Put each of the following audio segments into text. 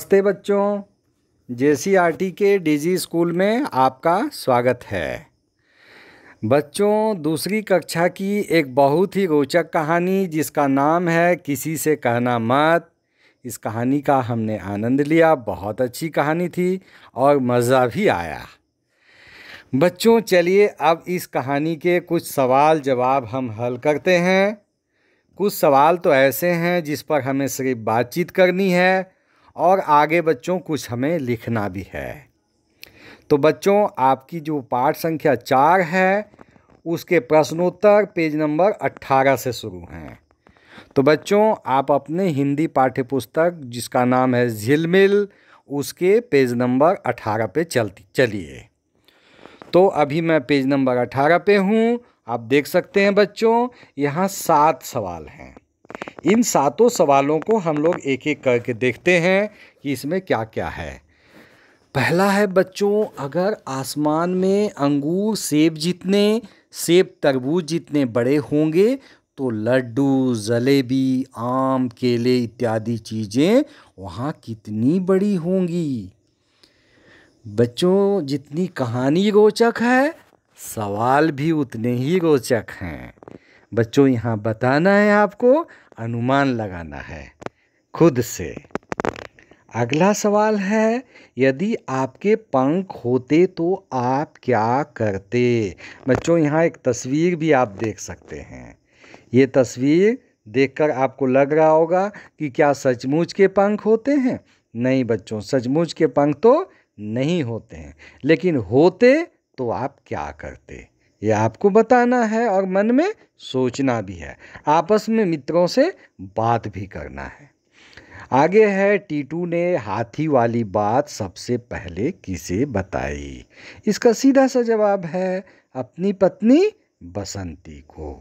नमस्ते बच्चों जे के डीजी स्कूल में आपका स्वागत है बच्चों दूसरी कक्षा की एक बहुत ही रोचक कहानी जिसका नाम है किसी से कहना मत इस कहानी का हमने आनंद लिया बहुत अच्छी कहानी थी और मज़ा भी आया बच्चों चलिए अब इस कहानी के कुछ सवाल जवाब हम हल करते हैं कुछ सवाल तो ऐसे हैं जिस पर हमें सिर्फ बातचीत करनी है और आगे बच्चों कुछ हमें लिखना भी है तो बच्चों आपकी जो पाठ संख्या चार है उसके प्रश्नोत्तर पेज नंबर अट्ठारह से शुरू हैं तो बच्चों आप अपने हिंदी पाठ्य पुस्तक जिसका नाम है झिलमिल उसके पेज नंबर अठारह पे चलती चलिए तो अभी मैं पेज नंबर अठारह पे हूँ आप देख सकते हैं बच्चों यहाँ सात सवाल हैं इन सातों सवालों को हम लोग एक एक करके देखते हैं कि इसमें क्या क्या है पहला है बच्चों अगर आसमान में अंगूर सेब जितने सेब तरबूज जितने बड़े होंगे तो लड्डू जलेबी आम केले इत्यादि चीज़ें वहाँ कितनी बड़ी होंगी बच्चों जितनी कहानी रोचक है सवाल भी उतने ही रोचक हैं बच्चों यहाँ बताना है आपको अनुमान लगाना है खुद से अगला सवाल है यदि आपके पंख होते तो आप क्या करते बच्चों यहाँ एक तस्वीर भी आप देख सकते हैं ये तस्वीर देखकर आपको लग रहा होगा कि क्या सचमुच के पंख होते हैं नहीं बच्चों सचमुच के पंख तो नहीं होते हैं लेकिन होते तो आप क्या करते ये आपको बताना है और मन में सोचना भी है आपस में मित्रों से बात भी करना है आगे है टीटू ने हाथी वाली बात सबसे पहले किसे बताई इसका सीधा सा जवाब है अपनी पत्नी बसंती को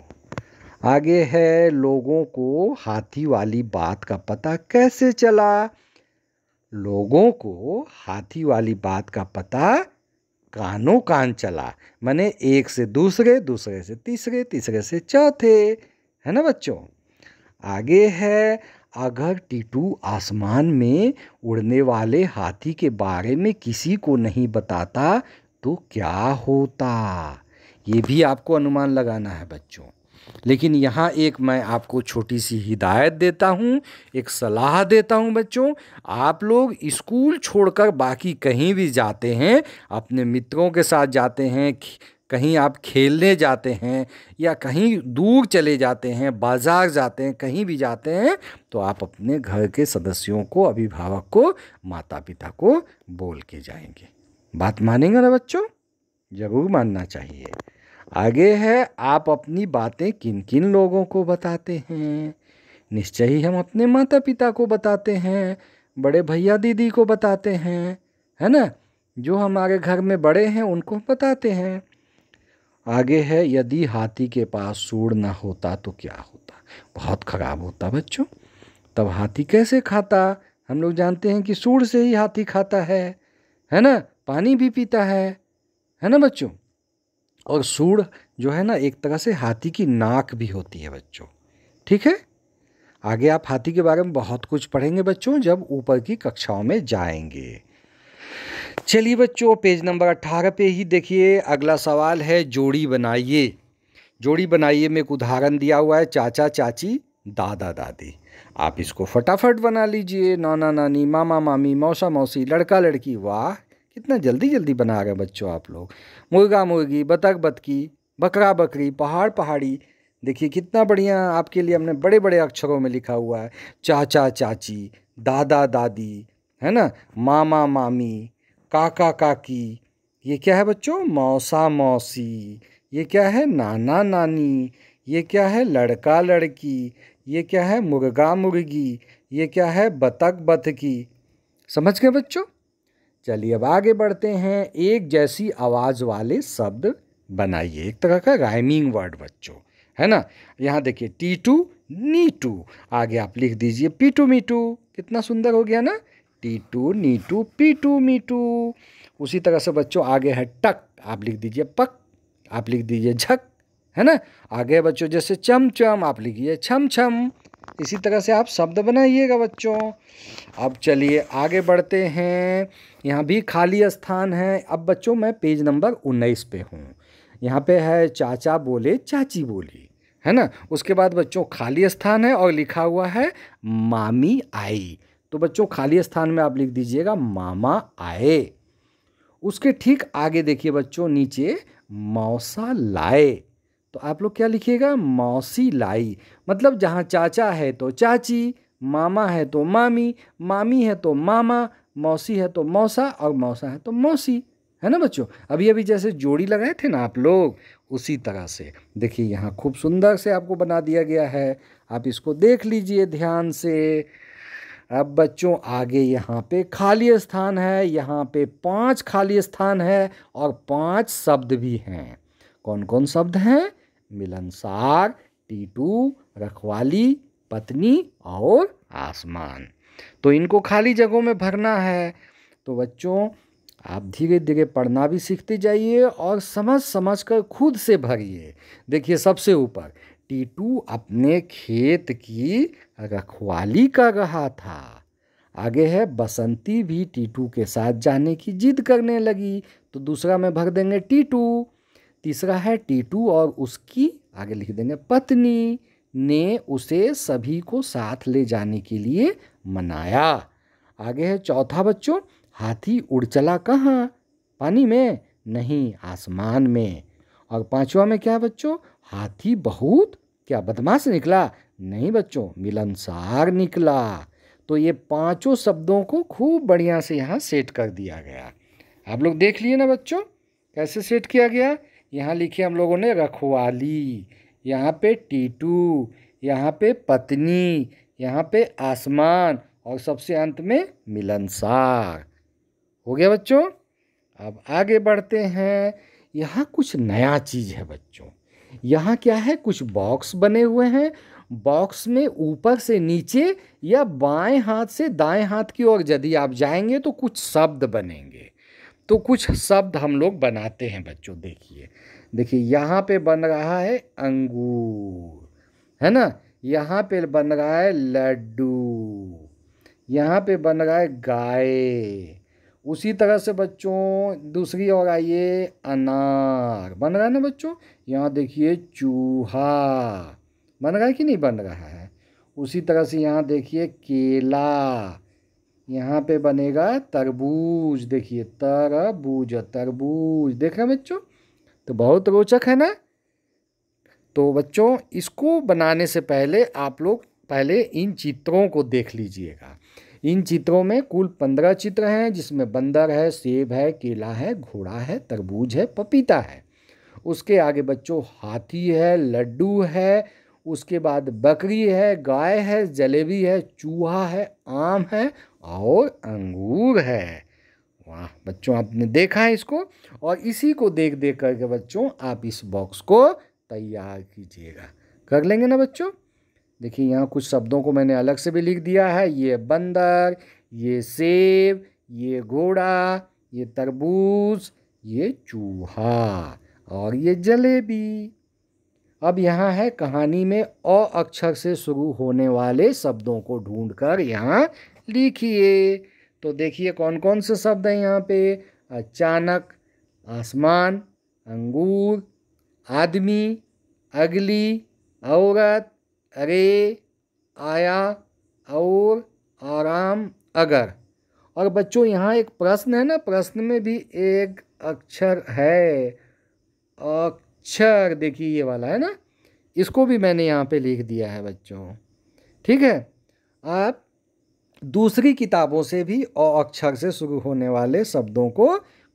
आगे है लोगों को हाथी वाली बात का पता कैसे चला लोगों को हाथी वाली बात का पता कानों कान चला मैंने एक से दूसरे दूसरे से तीसरे तीसरे से चौथे है ना बच्चों आगे है अगर टीटू आसमान में उड़ने वाले हाथी के बारे में किसी को नहीं बताता तो क्या होता ये भी आपको अनुमान लगाना है बच्चों लेकिन यहाँ एक मैं आपको छोटी सी हिदायत देता हूँ एक सलाह देता हूँ बच्चों आप लोग स्कूल छोड़कर बाकी कहीं भी जाते हैं अपने मित्रों के साथ जाते हैं कहीं आप खेलने जाते हैं या कहीं दूर चले जाते हैं बाज़ार जाते हैं कहीं भी जाते हैं तो आप अपने घर के सदस्यों को अभिभावक को माता पिता को बोल के जाएंगे बात मानेंगे ना बच्चों ज़रूर मानना चाहिए आगे है आप अपनी बातें किन किन लोगों को बताते हैं निश्चय ही हम अपने माता पिता को बताते हैं बड़े भैया दीदी को बताते हैं है ना जो हमारे घर में बड़े हैं उनको बताते हैं आगे है यदि हाथी के पास सूर ना होता तो क्या होता बहुत ख़राब होता बच्चों तब हाथी कैसे खाता हम लोग जानते हैं कि सूर से ही हाथी खाता है है ना पानी भी पीता है है ना बच्चों और सूढ़ जो है ना एक तरह से हाथी की नाक भी होती है बच्चों ठीक है आगे आप हाथी के बारे में बहुत कुछ पढ़ेंगे बच्चों जब ऊपर की कक्षाओं में जाएंगे चलिए बच्चों पेज नंबर अट्ठारह पे ही देखिए अगला सवाल है जोड़ी बनाइए जोड़ी बनाइए में एक उदाहरण दिया हुआ है चाचा चाची दादा दादी आप इसको फटाफट बना लीजिए नाना नानी मामा मामी मौसा मौसी लड़का लड़की वाह इतना जल्दी जल्दी बना रहे हैं बच्चों आप लोग मुर्गा मुर्गी बतख बतकी बकरा बकरी पहाड़ पहाड़ी देखिए कितना बढ़िया आपके लिए हमने बड़े बड़े अक्षरों में लिखा हुआ है चाचा चाची दादा दादी है ना मामा मामी काका काकी ये क्या है बच्चों मौसा मौसी ये क्या है नाना नानी ये क्या है लड़का लड़की ये क्या है मुर्गा मुर्गी ये क्या है बतख बतकी समझ गए बच्चों चलिए अब आगे बढ़ते हैं एक जैसी आवाज़ वाले शब्द बनाइए एक तरह का राइमिंग वर्ड बच्चों है ना यहाँ देखिए टी टू नी टू आगे आप लिख दीजिए पी टू मी टू कितना सुंदर हो गया ना टी टू नी टू पी टू मी टू उसी तरह से बच्चों आगे है टक आप लिख दीजिए पक आप लिख दीजिए झक है ना आगे बच्चों जैसे चम चम आप लिखिए छम छम इसी तरह से आप शब्द बनाइएगा बच्चों अब चलिए आगे बढ़ते हैं यहाँ भी खाली स्थान है अब बच्चों मैं पेज नंबर उन्नीस पे हूँ यहाँ पे है चाचा बोले चाची बोली है ना उसके बाद बच्चों खाली स्थान है और लिखा हुआ है मामी आई तो बच्चों खाली स्थान में आप लिख दीजिएगा मामा आए उसके ठीक आगे देखिए बच्चों नीचे मौसा लाए तो आप लोग क्या लिखिएगा मौसी लाई मतलब जहाँ चाचा है तो चाची मामा है तो मामी मामी है तो मामा मौसी है तो मौसा और मौसा है तो मौसी है ना बच्चों अभी अभी जैसे जोड़ी लगाए थे ना आप लोग उसी तरह से देखिए यहाँ खूब सुंदर से आपको बना दिया गया है आप इसको देख लीजिए ध्यान से अब बच्चों आगे यहाँ पे खाली स्थान है यहाँ पे पांच खाली स्थान है और पांच शब्द भी हैं कौन कौन शब्द हैं मिलनसार टीटू रखवाली पत्नी और आसमान तो इनको खाली जगहों में भरना है तो बच्चों आप धीरे धीरे पढ़ना भी सीखते जाइए और समझ समझ कर खुद से भरिए देखिए सबसे ऊपर टीटू अपने खेत की रखवाली कर रहा था आगे है बसंती भी टीटू के साथ जाने की जिद करने लगी तो दूसरा में भर देंगे टीटू तीसरा है टीटू और उसकी आगे लिख देंगे पत्नी ने उसे सभी को साथ ले जाने के लिए मनाया आगे है चौथा बच्चों हाथी उड़ चला कहाँ पानी में नहीं आसमान में और पांचवा में क्या बच्चों हाथी बहुत क्या बदमाश निकला नहीं बच्चों मिलनसार निकला तो ये पांचों शब्दों को खूब बढ़िया से यहाँ सेट कर दिया गया आप लोग देख लिए ना बच्चों कैसे सेट किया गया यहाँ लिखे हम लोगों ने रखवाली यहाँ पे टीटू यहाँ पे पत्नी यहाँ पे आसमान और सबसे अंत में मिलनसार हो गया बच्चों अब आगे बढ़ते हैं यहाँ कुछ नया चीज़ है बच्चों यहाँ क्या है कुछ बॉक्स बने हुए हैं बॉक्स में ऊपर से नीचे या बाएं हाथ से दाएं हाथ की ओर यदि आप जाएंगे तो कुछ शब्द बनेंगे तो कुछ शब्द हम लोग बनाते हैं बच्चों देखिए देखिए यहाँ पे बन रहा है अंगूर है ना यहाँ पे बन रहा है लड्डू यहाँ पे बन रहा है गाय उसी तरह से बच्चों दूसरी और आइए अनार बन रहा है ना बच्चों यहाँ देखिए चूहा बन रहा है कि नहीं बन रहा है उसी तरह से यहाँ देखिए केला यहाँ पे बनेगा तरबूज देखिए तरबूज तरबूज देख रहे हैं बच्चों तो बहुत रोचक है ना तो बच्चों इसको बनाने से पहले आप लोग पहले इन चित्रों को देख लीजिएगा इन चित्रों में कुल पंद्रह चित्र हैं जिसमें बंदर है सेब है केला है घोड़ा है तरबूज है पपीता है उसके आगे बच्चों हाथी है लड्डू है उसके बाद बकरी है गाय है जलेबी है चूहा है आम है और अंगूर है वाह बच्चों आपने देखा है इसको और इसी को देख देख करके बच्चों आप इस बॉक्स को तैयार कीजिएगा कर लेंगे ना बच्चों देखिए यहाँ कुछ शब्दों को मैंने अलग से भी लिख दिया है ये बंदर ये सेब ये घोड़ा ये तरबूज ये चूहा और ये जलेबी अब यहाँ है कहानी में अ अक्षर से शुरू होने वाले शब्दों को ढूंढकर यहाँ लिखिए तो देखिए कौन कौन से शब्द हैं यहाँ पे अचानक आसमान अंगूर आदमी अगली औरत अरे आया और आराम अगर और बच्चों यहाँ एक प्रश्न है ना प्रश्न में भी एक अक्षर है अक्षर देखिए ये वाला है ना इसको भी मैंने यहाँ पे लिख दिया है बच्चों ठीक है आप दूसरी किताबों से भी अ अक्षर से शुरू होने वाले शब्दों को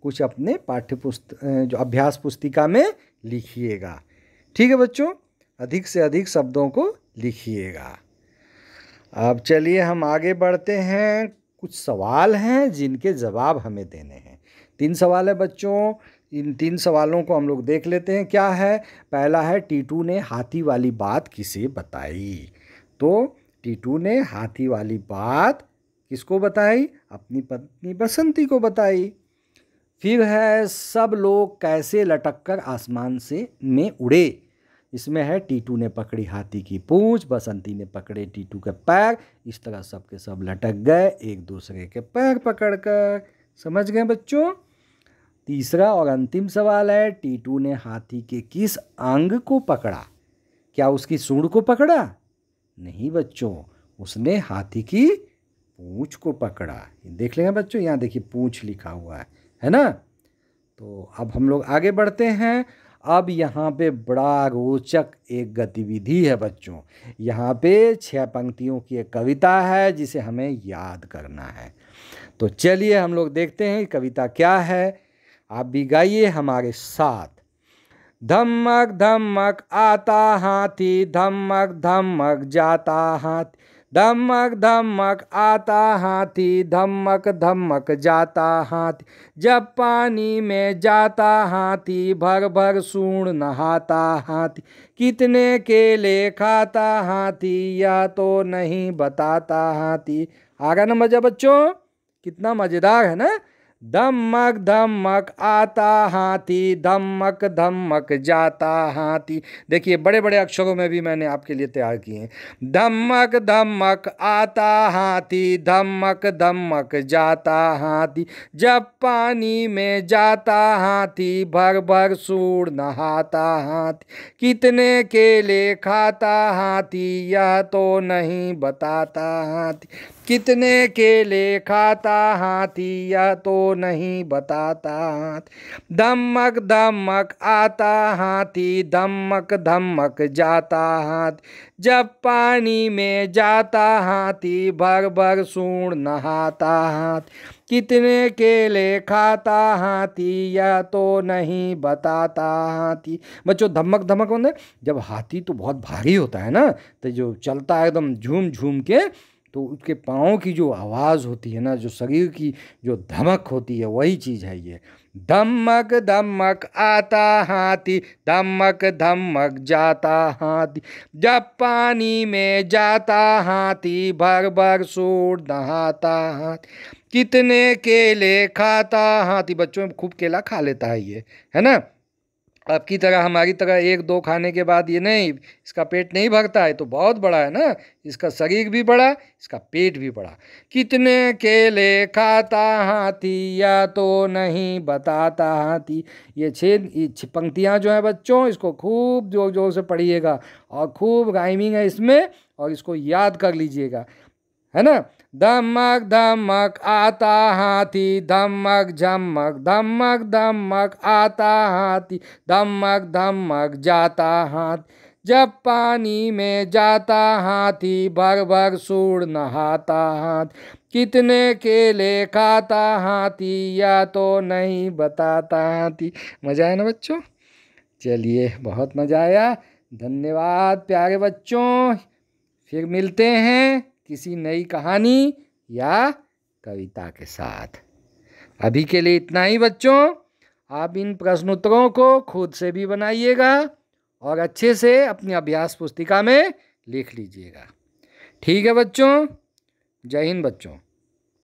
कुछ अपने पाठ्य पुस्त जो अभ्यास पुस्तिका में लिखिएगा ठीक है बच्चों अधिक से अधिक शब्दों को लिखिएगा अब चलिए हम आगे बढ़ते हैं कुछ सवाल हैं जिनके जवाब हमें देने हैं तीन सवाल है बच्चों इन तीन सवालों को हम लोग देख लेते हैं क्या है पहला है टीटू ने हाथी वाली बात किसे बताई तो टीटू ने हाथी वाली बात किसको बताई अपनी पत्नी बसंती को बताई फिर है सब लोग कैसे लटक कर आसमान से में उड़े इसमें है टीटू ने पकड़ी हाथी की पूँछ बसंती ने पकड़े टीटू के पैर इस तरह सब के सब लटक गए एक दूसरे के पैर पकड़ कर समझ गए बच्चों तीसरा और अंतिम सवाल है टीटू ने हाथी के किस अंग को पकड़ा क्या उसकी सूंड को पकड़ा नहीं बच्चों उसने हाथी की पूँछ को पकड़ा देख लेंगे बच्चों यहाँ देखिए पूँछ लिखा हुआ है है ना तो अब हम लोग आगे बढ़ते हैं अब यहाँ पे बड़ा रोचक एक गतिविधि है बच्चों यहाँ पे छः पंक्तियों की एक कविता है जिसे हमें याद करना है तो चलिए हम लोग देखते हैं कविता क्या है आप भी गाइए हमारे साथ धमक धमक आता हाथी धमक धमक जाता हाथी धमक धमक आता हाथी धमक धमक जाता हाथी जब पानी में जाता हाथी भर भर सूण नहाता हाथी कितने केले खाता हाथी या तो नहीं बताता हाथी आ गया ना मजा बच्चों कितना मज़ेदार है ना धमक धमक आता हाथी धमक धमक जाता हाथी देखिए बड़े बड़े अक्षरों में भी मैंने आपके लिए तैयार किए हैं धमक धमक आता हाथी धमक धमक जाता हाथी जब पानी में जाता हाथी भर भर सूर नहाता हाथी कितने केले खाता हाथी यह तो नहीं बताता हाथी कितने के ले खाता हाथी यह तो नहीं बताता धमक धमक आता हाथी धमक धमक जाता हाथ जब पानी में जाता हाथी भर भर सूढ़ नहाता हाथ कितने केले खाता हाथी यह तो नहीं बताता हाथी बच्चों धमक धमक मतलब जब हाथी तो बहुत भारी होता है ना तो जो चलता है एकदम झूम झूम के तो उसके पाँव की जो आवाज़ होती है ना जो शरीर की जो धमक होती है वही चीज़ है ये धमक धमक आता हाथी धमक धमक जाता हाथी जब पानी में जाता हाथी भर भर सूर नहाता हाथी कितने केले खाता हाथी बच्चों में खूब केला खा लेता है ये है ना आपकी तरह हमारी तरह एक दो खाने के बाद ये नहीं इसका पेट नहीं भरता है तो बहुत बड़ा है ना इसका शरीर भी बड़ा इसका पेट भी बड़ा कितने केले खाता हाथी या तो नहीं बताता हाथी ये छेद पंक्तियाँ जो हैं बच्चों इसको खूब जोर जोर से पढ़िएगा और खूब राइमिंग है इसमें और इसको याद कर लीजिएगा है ना धमक धमक आता हाथी धमक झमक धमक धमक आता हाथी धमक धमक जाता हाथी जब पानी में जाता हाथी भर भर सूर नहाता हाथ कितने केले खाता हाथी या तो नहीं बताता हाथी मज़ा आया ना बच्चों चलिए बहुत मज़ा आया धन्यवाद प्यारे बच्चों फिर मिलते हैं किसी नई कहानी या कविता के साथ अभी के लिए इतना ही बच्चों आप इन प्रश्नोत्तरों को खुद से भी बनाइएगा और अच्छे से अपनी अभ्यास पुस्तिका में लिख लीजिएगा ठीक है बच्चों जय हिंद बच्चों